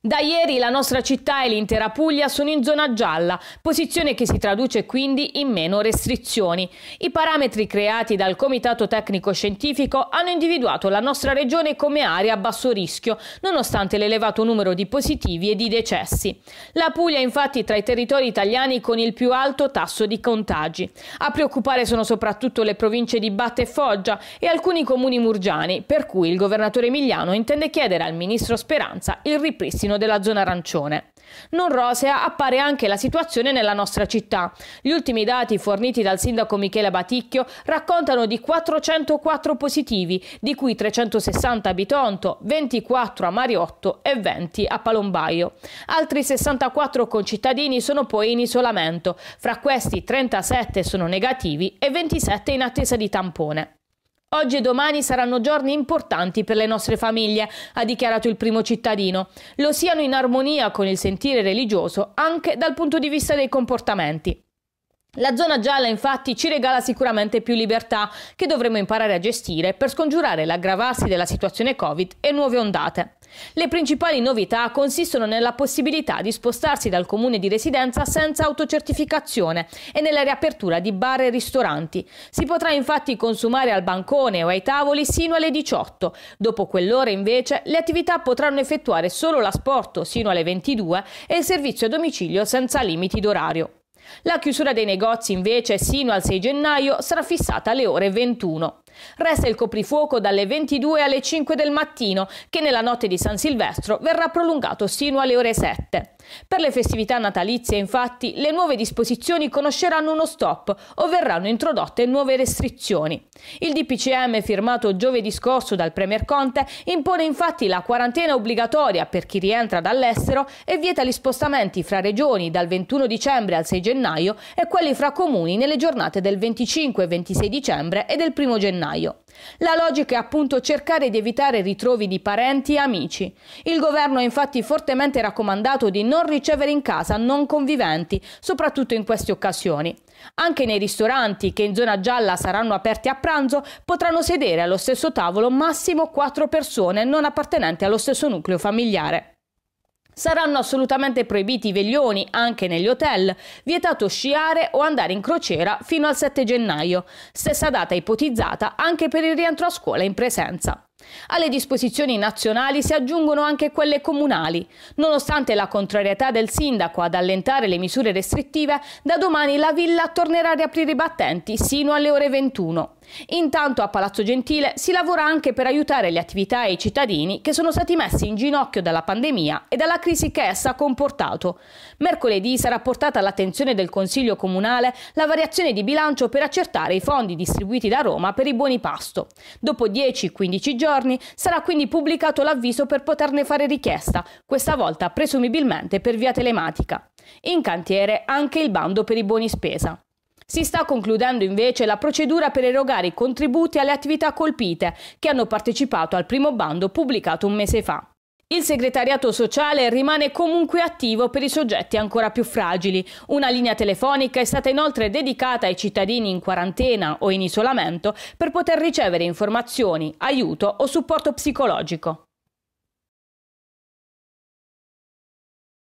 Da ieri la nostra città e l'intera Puglia sono in zona gialla, posizione che si traduce quindi in meno restrizioni. I parametri creati dal Comitato Tecnico Scientifico hanno individuato la nostra regione come area a basso rischio, nonostante l'elevato numero di positivi e di decessi. La Puglia è infatti tra i territori italiani con il più alto tasso di contagi. A preoccupare sono soprattutto le province di Batte e Foggia e alcuni comuni murgiani, per cui il governatore Emiliano intende chiedere al ministro Speranza il ripristino ripristino della zona arancione. Non rosea appare anche la situazione nella nostra città. Gli ultimi dati forniti dal sindaco Michele Baticchio raccontano di 404 positivi, di cui 360 a Bitonto, 24 a Mariotto e 20 a Palombaio. Altri 64 concittadini sono poi in isolamento, fra questi 37 sono negativi e 27 in attesa di tampone. Oggi e domani saranno giorni importanti per le nostre famiglie, ha dichiarato il primo cittadino. Lo siano in armonia con il sentire religioso anche dal punto di vista dei comportamenti. La zona gialla infatti ci regala sicuramente più libertà che dovremo imparare a gestire per scongiurare l'aggravarsi della situazione Covid e nuove ondate. Le principali novità consistono nella possibilità di spostarsi dal comune di residenza senza autocertificazione e nella riapertura di bar e ristoranti. Si potrà infatti consumare al bancone o ai tavoli sino alle 18. Dopo quell'ora invece le attività potranno effettuare solo l'asporto sino alle 22 e il servizio a domicilio senza limiti d'orario. La chiusura dei negozi invece sino al 6 gennaio sarà fissata alle ore 21. Resta il coprifuoco dalle 22 alle 5 del mattino, che nella notte di San Silvestro verrà prolungato sino alle ore 7. Per le festività natalizie, infatti, le nuove disposizioni conosceranno uno stop o verranno introdotte nuove restrizioni. Il DPCM firmato giovedì scorso dal Premier Conte impone infatti la quarantena obbligatoria per chi rientra dall'estero e vieta gli spostamenti fra regioni dal 21 dicembre al 6 gennaio e quelli fra comuni nelle giornate del 25 26 dicembre e del 1 gennaio gennaio. La logica è appunto cercare di evitare ritrovi di parenti e amici. Il governo ha infatti fortemente raccomandato di non ricevere in casa non conviventi, soprattutto in queste occasioni. Anche nei ristoranti che in zona gialla saranno aperti a pranzo potranno sedere allo stesso tavolo massimo quattro persone non appartenenti allo stesso nucleo familiare. Saranno assolutamente proibiti i veglioni anche negli hotel, vietato sciare o andare in crociera fino al 7 gennaio, stessa data ipotizzata anche per il rientro a scuola in presenza. Alle disposizioni nazionali si aggiungono anche quelle comunali. Nonostante la contrarietà del sindaco ad allentare le misure restrittive, da domani la villa tornerà a riaprire i battenti sino alle ore 21. Intanto a Palazzo Gentile si lavora anche per aiutare le attività e i cittadini che sono stati messi in ginocchio dalla pandemia e dalla crisi che essa ha comportato. Mercoledì sarà portata all'attenzione del Consiglio Comunale la variazione di bilancio per accertare i fondi distribuiti da Roma per i buoni pasto. Dopo 10-15 giorni sarà quindi pubblicato l'avviso per poterne fare richiesta, questa volta presumibilmente per via telematica. In cantiere anche il bando per i buoni spesa. Si sta concludendo invece la procedura per erogare i contributi alle attività colpite che hanno partecipato al primo bando pubblicato un mese fa. Il segretariato sociale rimane comunque attivo per i soggetti ancora più fragili. Una linea telefonica è stata inoltre dedicata ai cittadini in quarantena o in isolamento per poter ricevere informazioni, aiuto o supporto psicologico.